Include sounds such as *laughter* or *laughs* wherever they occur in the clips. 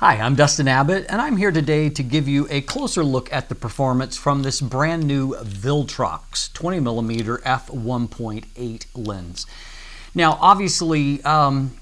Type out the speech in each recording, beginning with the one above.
Hi, I'm Dustin Abbott, and I'm here today to give you a closer look at the performance from this brand new Viltrox 20mm f1.8 lens. Now, obviously, um,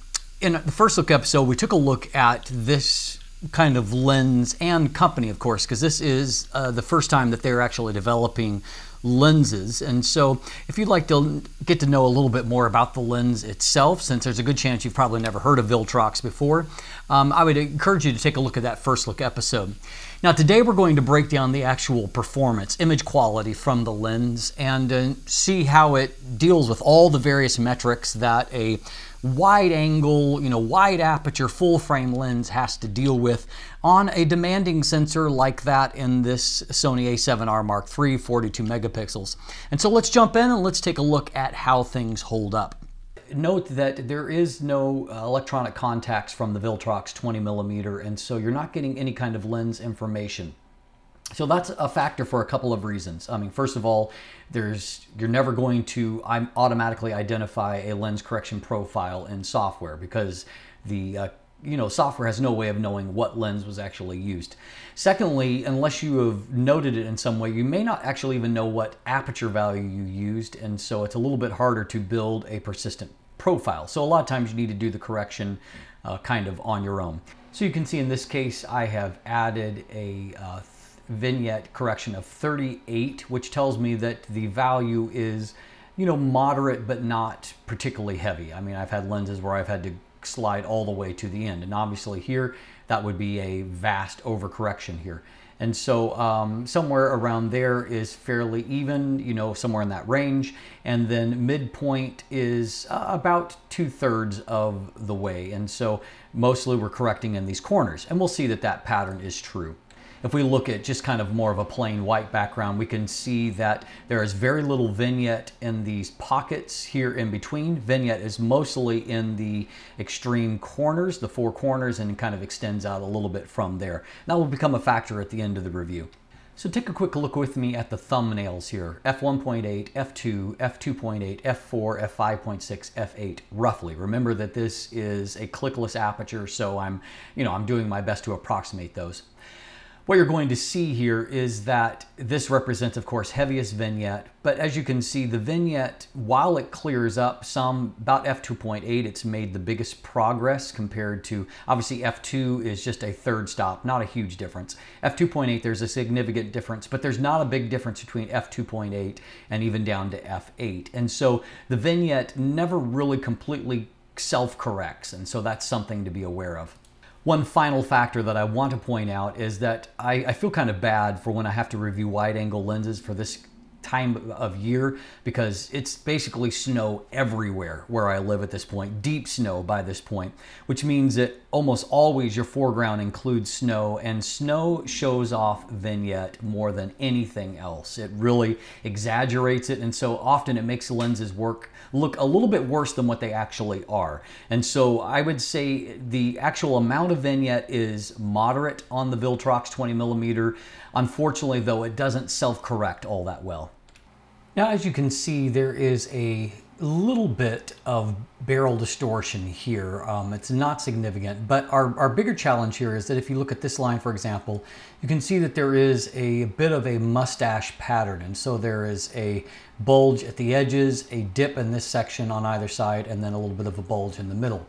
in the first look episode, we took a look at this kind of lens and company, of course, because this is uh, the first time that they're actually developing lenses. And so if you'd like to get to know a little bit more about the lens itself, since there's a good chance you've probably never heard of Viltrox before, um, I would encourage you to take a look at that first look episode. Now today we're going to break down the actual performance, image quality from the lens and uh, see how it deals with all the various metrics that a wide angle, you know, wide aperture, full frame lens has to deal with on a demanding sensor like that in this Sony a7R Mark III, 42 megapixels. And so let's jump in and let's take a look at how things hold up note that there is no uh, electronic contacts from the Viltrox 20 millimeter, and so you're not getting any kind of lens information. So that's a factor for a couple of reasons. I mean, first of all, there's you're never going to I'm automatically identify a lens correction profile in software because the uh, you know, software has no way of knowing what lens was actually used. Secondly, unless you have noted it in some way, you may not actually even know what aperture value you used, and so it's a little bit harder to build a persistent profile. So a lot of times you need to do the correction uh, kind of on your own. So you can see in this case, I have added a uh, vignette correction of 38, which tells me that the value is, you know, moderate but not particularly heavy. I mean, I've had lenses where I've had to slide all the way to the end. And obviously here, that would be a vast overcorrection here. And so um, somewhere around there is fairly even, you know, somewhere in that range. And then midpoint is uh, about two thirds of the way. And so mostly we're correcting in these corners. And we'll see that that pattern is true. If we look at just kind of more of a plain white background, we can see that there is very little vignette in these pockets here in between. Vignette is mostly in the extreme corners, the four corners, and kind of extends out a little bit from there. That will become a factor at the end of the review. So take a quick look with me at the thumbnails here. F1.8, F2, F2.8, F4, F5.6, F8, roughly. Remember that this is a clickless aperture, so I'm, you know, I'm doing my best to approximate those. What you're going to see here is that this represents, of course, heaviest vignette, but as you can see, the vignette, while it clears up some, about f2.8, it's made the biggest progress compared to, obviously f2 is just a third stop, not a huge difference. f2.8, there's a significant difference, but there's not a big difference between f2.8 and even down to f8. And so the vignette never really completely self-corrects, and so that's something to be aware of. One final factor that I want to point out is that I, I feel kind of bad for when I have to review wide angle lenses for this time of year because it's basically snow everywhere where I live at this point, deep snow by this point, which means that almost always your foreground includes snow and snow shows off vignette more than anything else it really exaggerates it and so often it makes lenses work look a little bit worse than what they actually are and so i would say the actual amount of vignette is moderate on the viltrox 20 millimeter unfortunately though it doesn't self-correct all that well now as you can see there is a little bit of barrel distortion here. Um, it's not significant, but our, our bigger challenge here is that if you look at this line, for example, you can see that there is a bit of a mustache pattern. And so there is a bulge at the edges, a dip in this section on either side, and then a little bit of a bulge in the middle.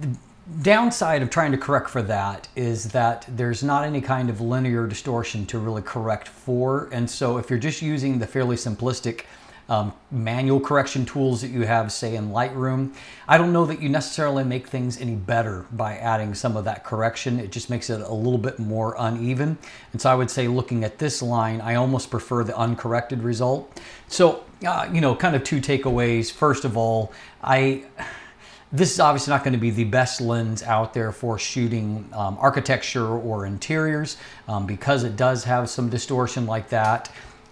The downside of trying to correct for that is that there's not any kind of linear distortion to really correct for. And so if you're just using the fairly simplistic um, manual correction tools that you have, say in Lightroom. I don't know that you necessarily make things any better by adding some of that correction. It just makes it a little bit more uneven. And so I would say looking at this line, I almost prefer the uncorrected result. So, uh, you know, kind of two takeaways. First of all, I this is obviously not going to be the best lens out there for shooting um, architecture or interiors um, because it does have some distortion like that.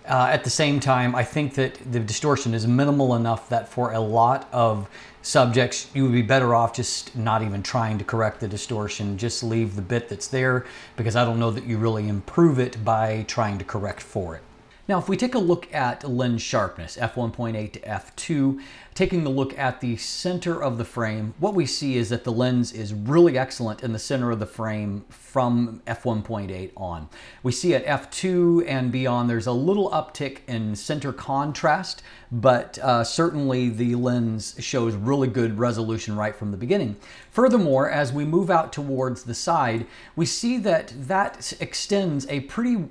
Uh, at the same time, I think that the distortion is minimal enough that for a lot of subjects, you would be better off just not even trying to correct the distortion. Just leave the bit that's there because I don't know that you really improve it by trying to correct for it. Now, if we take a look at lens sharpness, f1.8 to f2, taking a look at the center of the frame, what we see is that the lens is really excellent in the center of the frame from f1.8 on. We see at f2 and beyond, there's a little uptick in center contrast, but uh, certainly the lens shows really good resolution right from the beginning. Furthermore, as we move out towards the side, we see that that extends a pretty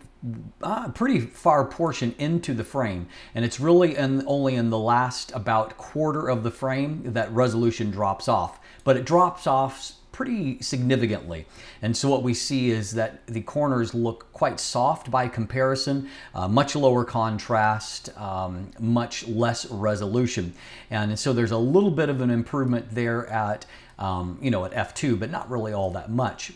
uh, pretty far portion into the frame. And it's really in, only in the last about quarter of the frame that resolution drops off. But it drops off pretty significantly. And so what we see is that the corners look quite soft by comparison, uh, much lower contrast, um, much less resolution. And so there's a little bit of an improvement there at, um, you know, at F2, but not really all that much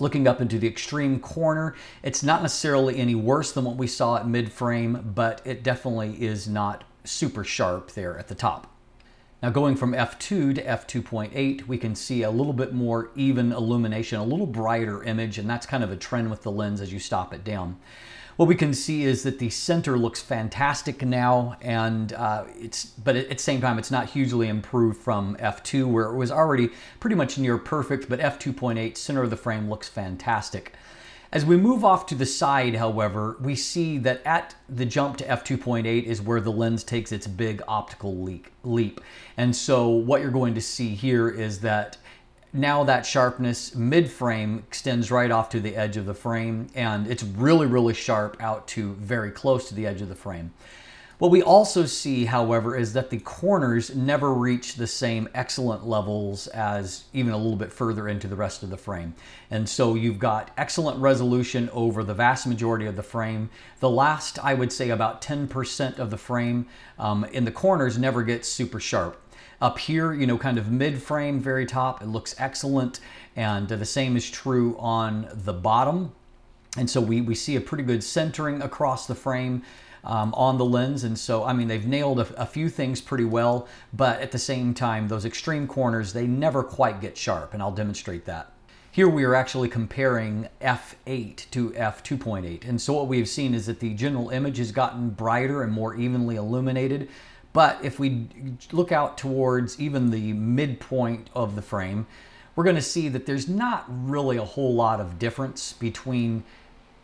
looking up into the extreme corner. It's not necessarily any worse than what we saw at mid-frame, but it definitely is not super sharp there at the top. Now going from f2 to f2.8, we can see a little bit more even illumination, a little brighter image, and that's kind of a trend with the lens as you stop it down what we can see is that the center looks fantastic now, and uh, it's but at the same time, it's not hugely improved from f2, where it was already pretty much near perfect, but f2.8 center of the frame looks fantastic. As we move off to the side, however, we see that at the jump to f2.8 is where the lens takes its big optical leap. And so what you're going to see here is that now that sharpness mid-frame extends right off to the edge of the frame and it's really, really sharp out to very close to the edge of the frame. What we also see, however, is that the corners never reach the same excellent levels as even a little bit further into the rest of the frame. And so you've got excellent resolution over the vast majority of the frame. The last, I would say, about 10% of the frame um, in the corners never gets super sharp. Up here, you know, kind of mid-frame, very top, it looks excellent. And the same is true on the bottom. And so we, we see a pretty good centering across the frame um, on the lens. And so, I mean, they've nailed a, a, few things pretty well, but at the same time, those extreme corners, they never quite get sharp, and I'll demonstrate that. Here we are actually comparing f8 to f2.8. And so what we've seen is that the general image has gotten brighter and more evenly illuminated, but if we look out towards even the midpoint of the frame, we're going to see that there's not really a whole lot of difference between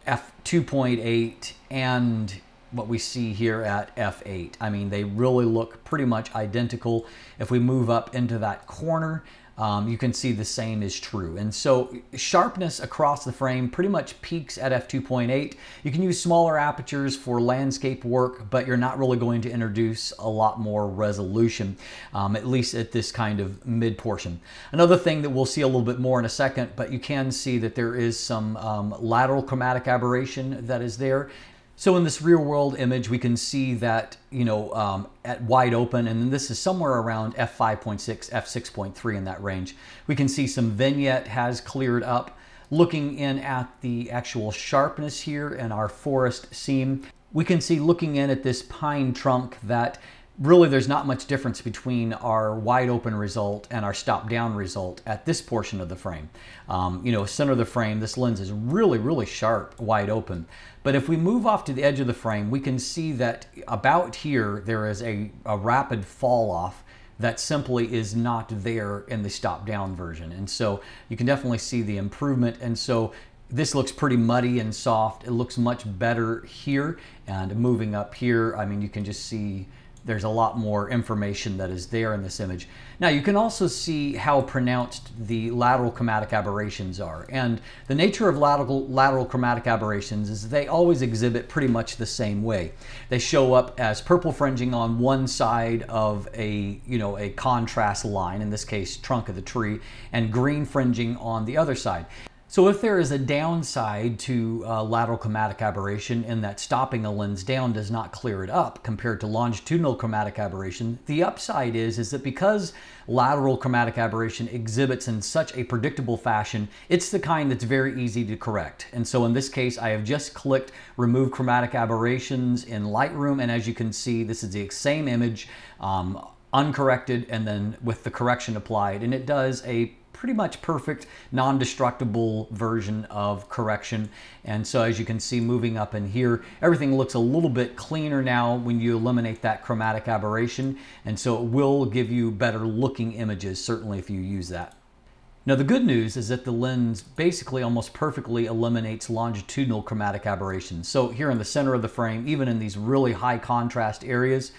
f2.8 and what we see here at f8. I mean, they really look pretty much identical. If we move up into that corner, um, you can see the same is true. And so sharpness across the frame pretty much peaks at f2.8. You can use smaller apertures for landscape work, but you're not really going to introduce a lot more resolution, um, at least at this kind of mid portion. Another thing that we'll see a little bit more in a second, but you can see that there is some um, lateral chromatic aberration that is there. So in this real world image, we can see that, you know, um, at wide open, and this is somewhere around f5.6, f6.3 in that range. We can see some vignette has cleared up. Looking in at the actual sharpness here and our forest seam, we can see looking in at this pine trunk that really there's not much difference between our wide open result and our stop down result at this portion of the frame. Um, you know, center of the frame, this lens is really, really sharp, wide open. But if we move off to the edge of the frame, we can see that about here, there is a, a rapid fall off that simply is not there in the stop down version. And so you can definitely see the improvement. And so this looks pretty muddy and soft. It looks much better here. And moving up here, I mean, you can just see there's a lot more information that is there in this image. Now you can also see how pronounced the lateral chromatic aberrations are. And the nature of lateral, lateral chromatic aberrations is they always exhibit pretty much the same way. They show up as purple fringing on one side of a, you know, a contrast line, in this case trunk of the tree, and green fringing on the other side. So if there is a downside to uh, lateral chromatic aberration in that stopping a lens down does not clear it up compared to longitudinal chromatic aberration, the upside is, is that because lateral chromatic aberration exhibits in such a predictable fashion, it's the kind that's very easy to correct. And so in this case, I have just clicked remove chromatic aberrations in Lightroom. And as you can see, this is the same image um, uncorrected and then with the correction applied. And it does a pretty much perfect non-destructible version of correction. And so as you can see moving up in here, everything looks a little bit cleaner now when you eliminate that chromatic aberration. And so it will give you better looking images, certainly if you use that. Now the good news is that the lens basically almost perfectly eliminates longitudinal chromatic aberrations. So here in the center of the frame, even in these really high contrast areas,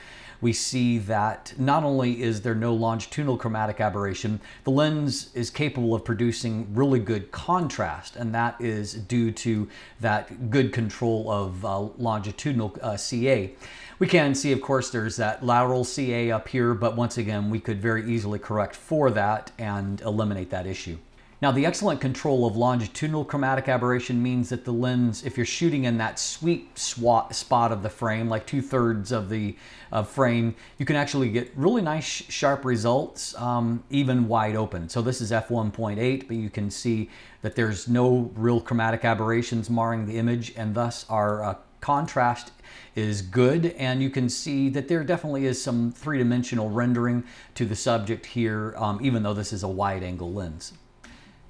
we see that not only is there no longitudinal chromatic aberration, the lens is capable of producing really good contrast, and that is due to that good control of uh, longitudinal uh, CA. We can see, of course, there's that lateral CA up here, but once again, we could very easily correct for that and eliminate that issue. Now, the excellent control of longitudinal chromatic aberration means that the lens, if you're shooting in that sweet swat spot of the frame, like two thirds of the frame, you can actually get really nice sharp results, um, even wide open. So this is f1.8, but you can see that there's no real chromatic aberrations marring the image, and thus our uh, contrast is good and you can see that there definitely is some three-dimensional rendering to the subject here um, even though this is a wide angle lens.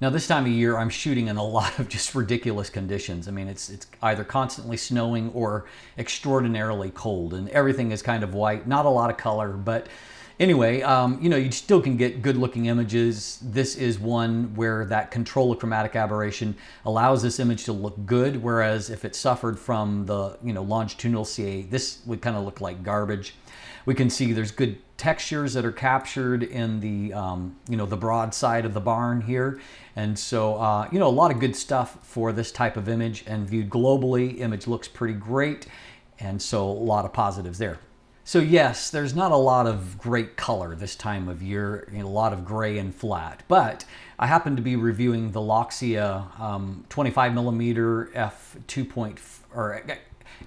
Now this time of year, I'm shooting in a *laughs* lot of just ridiculous conditions. I mean, it's, it's either constantly snowing or extraordinarily cold and everything is kind of white, not a lot of color, but anyway, um, you know, you still can get good looking images. This is one where that control of chromatic aberration allows this image to look good, whereas if it suffered from the, you know, longitudinal CA, this would kind of look like garbage. We can see there's good textures that are captured in the, um, you know, the broad side of the barn here. And so, uh, you know, a lot of good stuff for this type of image and viewed globally, image looks pretty great. And so a lot of positives there. So yes, there's not a lot of great color this time of year, a lot of gray and flat, but I happen to be reviewing the Loxia um, 25 millimeter f 2. or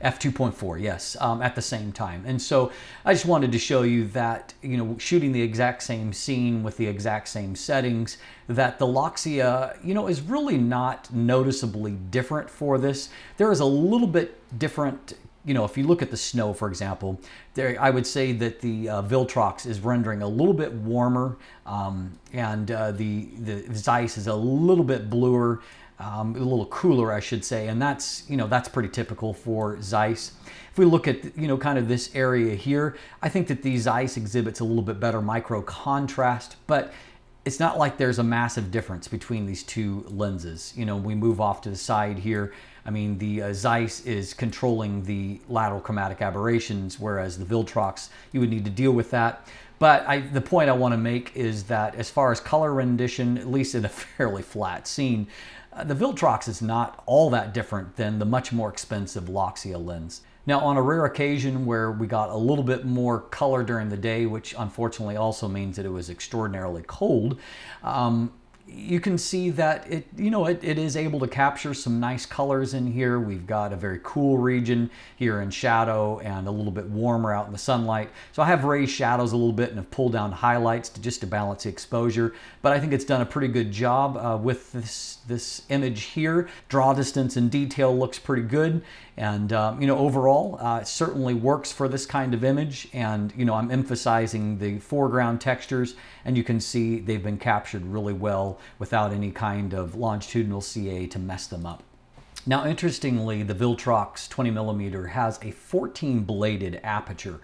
f2.4, yes, um, at the same time. And so I just wanted to show you that, you know, shooting the exact same scene with the exact same settings, that the Loxia, you know, is really not noticeably different for this. There is a little bit different you know, if you look at the snow, for example, there I would say that the uh, Viltrox is rendering a little bit warmer, um, and uh, the the Zeiss is a little bit bluer um, a little cooler, I should say. And that's, you know, that's pretty typical for Zeiss. If we look at, you know, kind of this area here, I think that the Zeiss exhibits a little bit better micro contrast, but it's not like there's a massive difference between these two lenses. You know, we move off to the side here. I mean, the uh, Zeiss is controlling the lateral chromatic aberrations, whereas the Viltrox, you would need to deal with that. But I, the point I want to make is that as far as color rendition, at least in a *laughs* fairly flat scene, uh, the Viltrox is not all that different than the much more expensive Loxia lens. Now on a rare occasion where we got a little bit more color during the day, which unfortunately also means that it was extraordinarily cold, um, you can see that it, you know, it, it is able to capture some nice colors in here. We've got a very cool region here in shadow and a little bit warmer out in the sunlight. So I have raised shadows a little bit and have pulled down highlights to just to balance the exposure. But I think it's done a pretty good job uh, with this, this image here. Draw distance and detail looks pretty good. And um, you know, overall, uh, it certainly works for this kind of image. And you know, I'm emphasizing the foreground textures, and you can see they've been captured really well without any kind of longitudinal CA to mess them up. Now, interestingly, the Viltrox 20 millimeter has a 14 bladed aperture.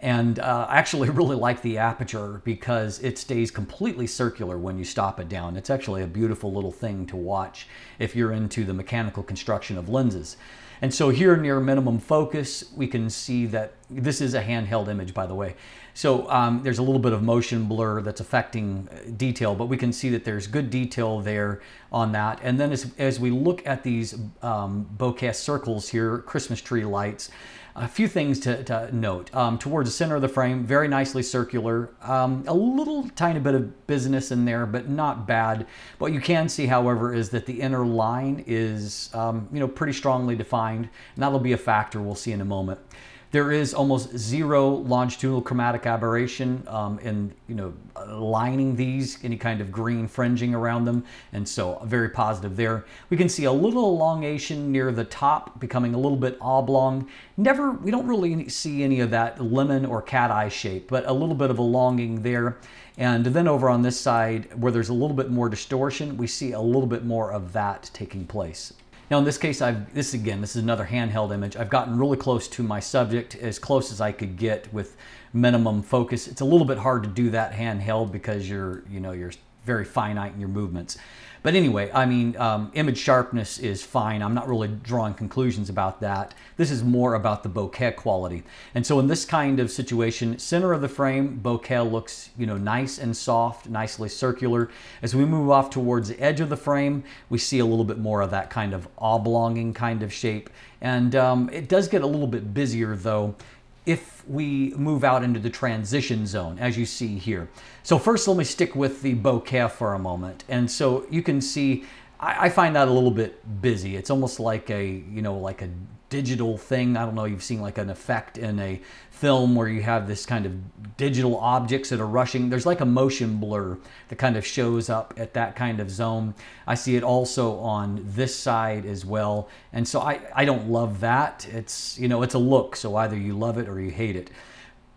And uh, I actually *laughs* really like the aperture because it stays completely circular when you stop it down. It's actually a beautiful little thing to watch if you're into the mechanical construction of lenses. And so here near minimum focus, we can see that this is a handheld image, by the way. So um, there's a little bit of motion blur that's affecting uh, detail, but we can see that there's good detail there on that. And then as, as we look at these um, circles here, Christmas tree lights, a few things to, to note. Um, towards the center of the frame, very nicely circular. Um, a little tiny bit of business in there, but not bad. What you can see, however, is that the inner line is um, you know pretty strongly defined, and that'll be a factor we'll see in a moment. There is almost zero longitudinal chromatic aberration um, in you know lining these, any kind of green fringing around them, and so very positive there. We can see a little elongation near the top, becoming a little bit oblong. Never, we don't really see any of that lemon or cat eye shape, but a little bit of elonging there. And then over on this side, where there's a little bit more distortion, we see a little bit more of that taking place. Now in this case, I've, this again, this is another handheld image. I've gotten really close to my subject, as close as I could get with minimum focus. It's a little bit hard to do that handheld because you're, you know, you're very finite in your movements. But anyway, I mean, um, image sharpness is fine. I'm not really drawing conclusions about that. This is more about the bokeh quality. And so in this kind of situation, center of the frame, bokeh looks, you know, nice and soft, nicely circular. As we move off towards the edge of the frame, we see a little bit more of that kind of oblonging kind of shape. And um, it does get a little bit busier though if we move out into the transition zone, as you see here. So first, let me stick with the bokeh for a moment. And so you can see, I, I find that a little bit busy. It's almost like a, you know, like a digital thing. I don't know, you've seen like an effect in a film where you have this kind of digital objects that are rushing. There's like a motion blur that kind of shows up at that kind of zone. I see it also on this side as well. And so I, I don't love that. It's, you know, it's a look. So either you love it or you hate it.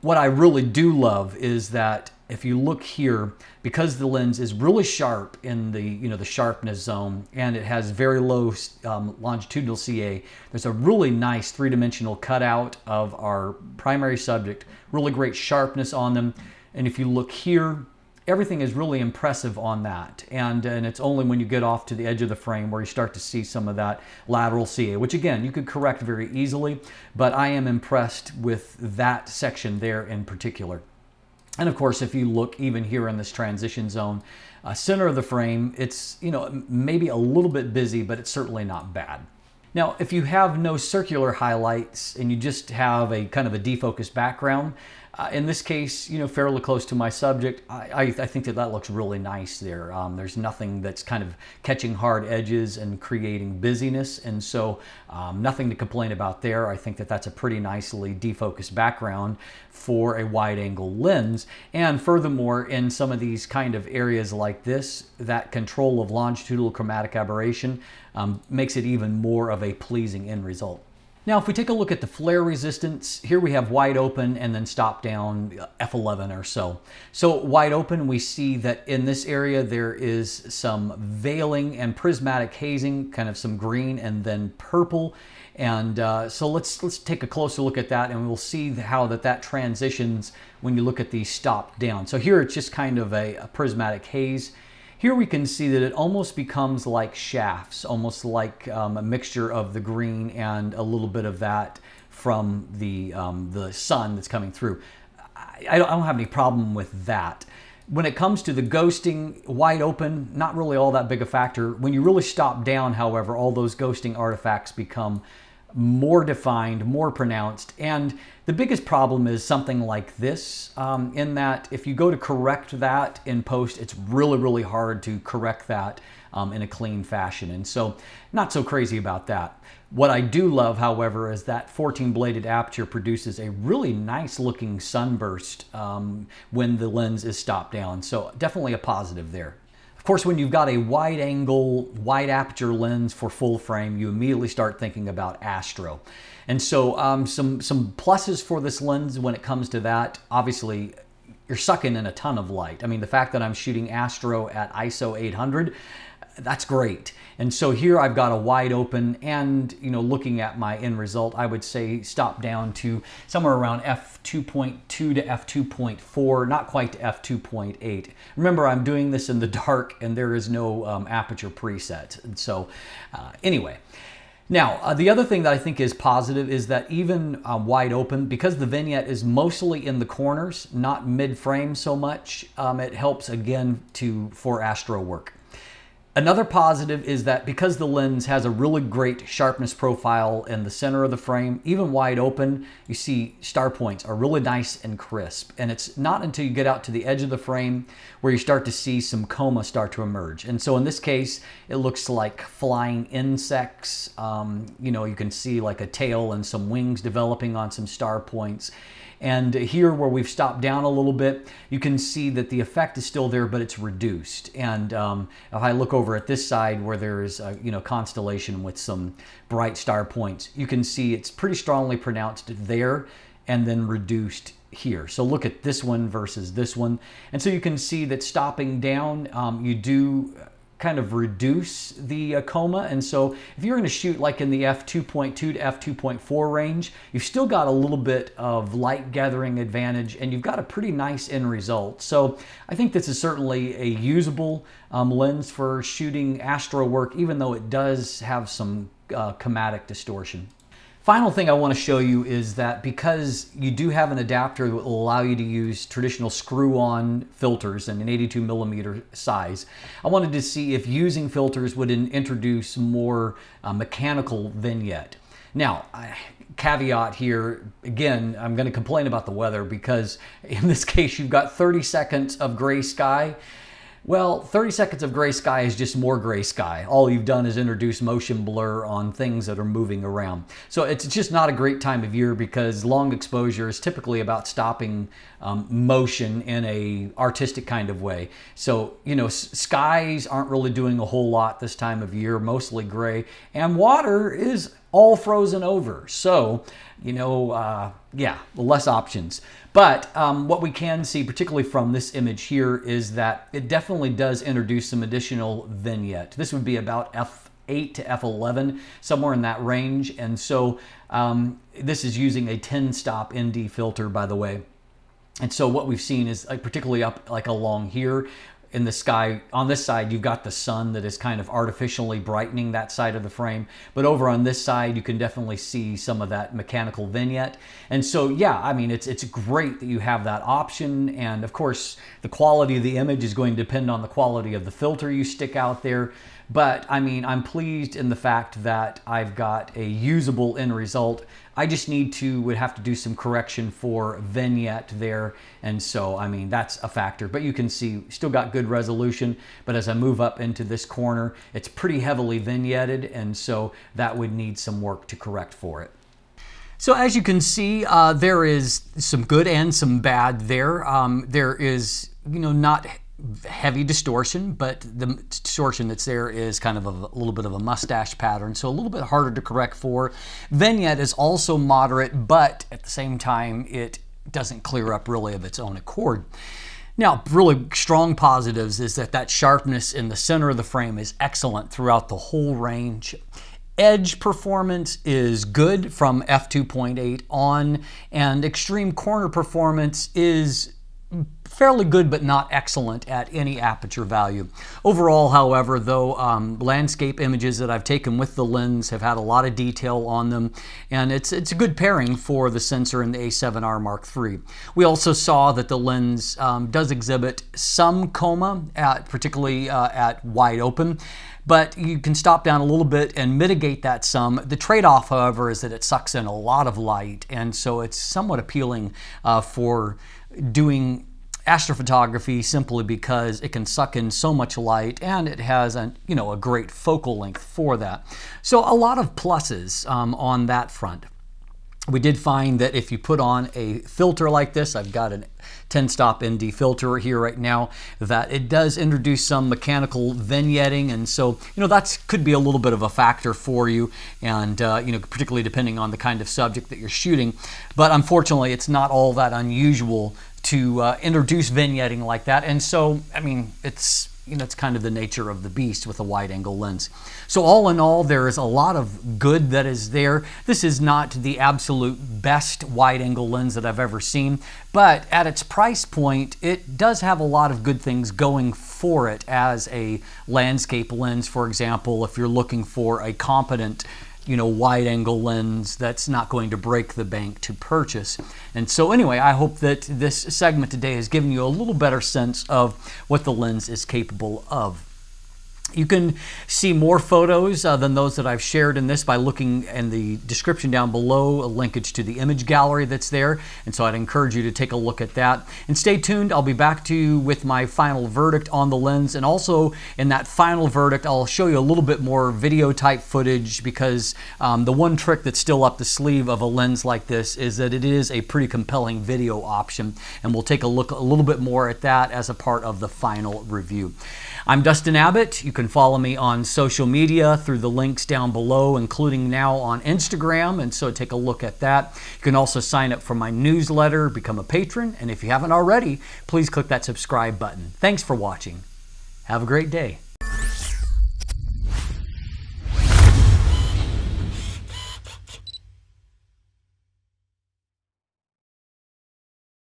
What I really do love is that if you look here, because the lens is really sharp in the, you know, the sharpness zone and it has very low um, longitudinal CA, there's a really nice three-dimensional cutout of our primary subject, really great sharpness on them. And if you look here, everything is really impressive on that. And, and it's only when you get off to the edge of the frame where you start to see some of that lateral CA, which again, you could correct very easily, but I am impressed with that section there in particular. And of course, if you look even here in this transition zone, uh, center of the frame, it's, you know, maybe a little bit busy, but it's certainly not bad. Now, if you have no circular highlights and you just have a kind of a defocused background, uh, in this case, you know, fairly close to my subject. I, I, I think that that looks really nice there. Um, there's nothing that's kind of catching hard edges and creating busyness. And so um, nothing to complain about there. I think that that's a pretty nicely defocused background for a wide angle lens. And furthermore, in some of these kind of areas like this, that control of longitudinal chromatic aberration um, makes it even more of a pleasing end result. Now, if we take a look at the flare resistance, here we have wide open and then stop down F11 or so. So wide open, we see that in this area, there is some veiling and prismatic hazing, kind of some green and then purple. And uh, so let's, let's take a closer look at that and we'll see how that, that transitions when you look at the stop down. So here it's just kind of a, a prismatic haze here we can see that it almost becomes like shafts, almost like um, a mixture of the green and a little bit of that from the, um, the sun that's coming through. I, I don't have any problem with that when it comes to the ghosting, wide open, not really all that big a factor. When you really stop down, however, all those ghosting artifacts become more defined, more pronounced. And the biggest problem is something like this, um, in that if you go to correct that in post, it's really, really hard to correct that um, in a clean fashion. And so, not so crazy about that. What I do love, however, is that 14-bladed aperture produces a really nice looking sunburst um, when the lens is stopped down. So definitely a positive there. Of course, when you've got a wide angle, wide aperture lens for full frame, you immediately start thinking about astro. And so um, some, some pluses for this lens when it comes to that, obviously you're sucking in a ton of light. I mean, the fact that I'm shooting astro at ISO 800, that's great. And so here I've got a wide open and, you know, looking at my end result, I would say stop down to somewhere around f2.2 to f2.4, not quite to f2.8. Remember, I'm doing this in the dark and there is no um, aperture preset. And so uh, anyway, now, uh, the other thing that I think is positive is that even um, wide open, because the vignette is mostly in the corners, not mid-frame so much, um, it helps again to for astro work. Another positive is that because the lens has a really great sharpness profile in the center of the frame, even wide open, you see star points are really nice and crisp. And it's not until you get out to the edge of the frame where you start to see some coma start to emerge. And so in this case, it looks like flying insects. Um, you know, you can see like a tail and some wings developing on some star points. And here where we've stopped down a little bit, you can see that the effect is still there, but it's reduced. And um, if I look over at this side where there is a you know, constellation with some bright star points, you can see it's pretty strongly pronounced there and then reduced here. So look at this one versus this one. And so you can see that stopping down, um, you do kind of reduce the uh, coma. And so if you're going to shoot like in the f2.2 to f2.4 range, you've still got a little bit of light gathering advantage and you've got a pretty nice end result. So I think this is certainly a usable um, lens for shooting astro work, even though it does have some uh, chromatic distortion. Final thing I want to show you is that because you do have an adapter that will allow you to use traditional screw-on filters and an 82 millimeter size, I wanted to see if using filters would introduce more uh, mechanical vignette. Now, I, caveat here, again, I'm going to complain about the weather because in this *laughs* case you've got 30 seconds of gray sky well, 30 seconds of gray sky is just more gray sky. All you've done is introduce motion blur on things that are moving around. So it's just not a great time of year because long exposure is typically about stopping um, motion in a artistic kind of way. So, you know, skies aren't really doing a whole lot this time of year, mostly gray, and water is all frozen over. So, you know, uh, yeah, less options. But um, what we can see, particularly from this image here, is that it definitely does introduce some additional vignette. This would be about F 8 to F11, somewhere in that range. And so um, this is using a 10 stop ND filter, by the way. And so what we've seen is like, particularly up like along here, in the sky. On this side, you've got the sun that is kind of artificially brightening that side of the frame. But over on this side, you can definitely see some of that mechanical vignette. And so, yeah, I mean, it's, it's great that you have that option. And of course, the quality of the image is going to depend on the quality of the filter you stick out there. But I mean, I'm pleased in the fact that I've got a usable end result. I just need to, would have to do some correction for vignette there. And so, I mean, that's a factor, but you can see still got good resolution. But as I move up into this corner, it's pretty heavily vignetted. And so that would need some work to correct for it. So as you can see, uh, there is some good and some bad there. Um, there is, you know, not heavy distortion, but the distortion that's there is kind of a, a, little bit of a mustache pattern, so a little bit harder to correct for. Vignette is also moderate, but at the same time, it doesn't clear up really of its own accord. Now, really strong positives is that that sharpness in the center of the frame is excellent throughout the whole range. Edge performance is good from f2.8 on, and extreme corner performance is fairly good but not excellent at any aperture value. Overall, however, though, um, landscape images that I've taken with the lens have had a lot of detail on them, and it's, it's a good pairing for the sensor in the A7R Mark III. We also saw that the lens um, does exhibit some coma, at, particularly uh, at wide open, but you can stop down a little bit and mitigate that some. The trade-off, however, is that it sucks in a lot of light, and so it's somewhat appealing uh, for doing astrophotography simply because it can suck in so much light and it has a you know a great focal length for that. So a lot of pluses um, on that front we did find that if you put on a filter like this, I've got a 10 stop ND filter here right now, that it does introduce some mechanical vignetting. And so, you know, that could be a little bit of a factor for you. And, uh, you know, particularly depending on the kind of subject that you're shooting. But unfortunately, it's not all that unusual to uh, introduce vignetting like that. And so, I mean, it's you know, it's kind of the nature of the beast with a wide angle lens. So, all in all, there is a lot of good that is there. This is not the absolute best wide angle lens that I've ever seen, but at its price point, it does have a lot of good things going for it as a landscape lens, for example, if you're looking for a competent you know, wide angle lens that's not going to break the bank to purchase. And so anyway, I hope that this segment today has given you a little better sense of what the lens is capable of. You can see more photos uh, than those that I've shared in this by looking in the description down below, a linkage to the image gallery that's there. And so I'd encourage you to take a look at that. And stay tuned. I'll be back to you with my final verdict on the lens. And also in that final verdict, I'll show you a little bit more video type footage because um, the one trick that's still up the sleeve of a lens like this is that it is a pretty compelling video option. And we'll take a look a little bit more at that as a part of the final review. I'm Dustin Abbott. You can can follow me on social media through the links down below, including now on Instagram. And so take a look at that. You can also sign up for my newsletter, become a patron. And if you haven't already, please click that subscribe button. Thanks for watching. Have a great day.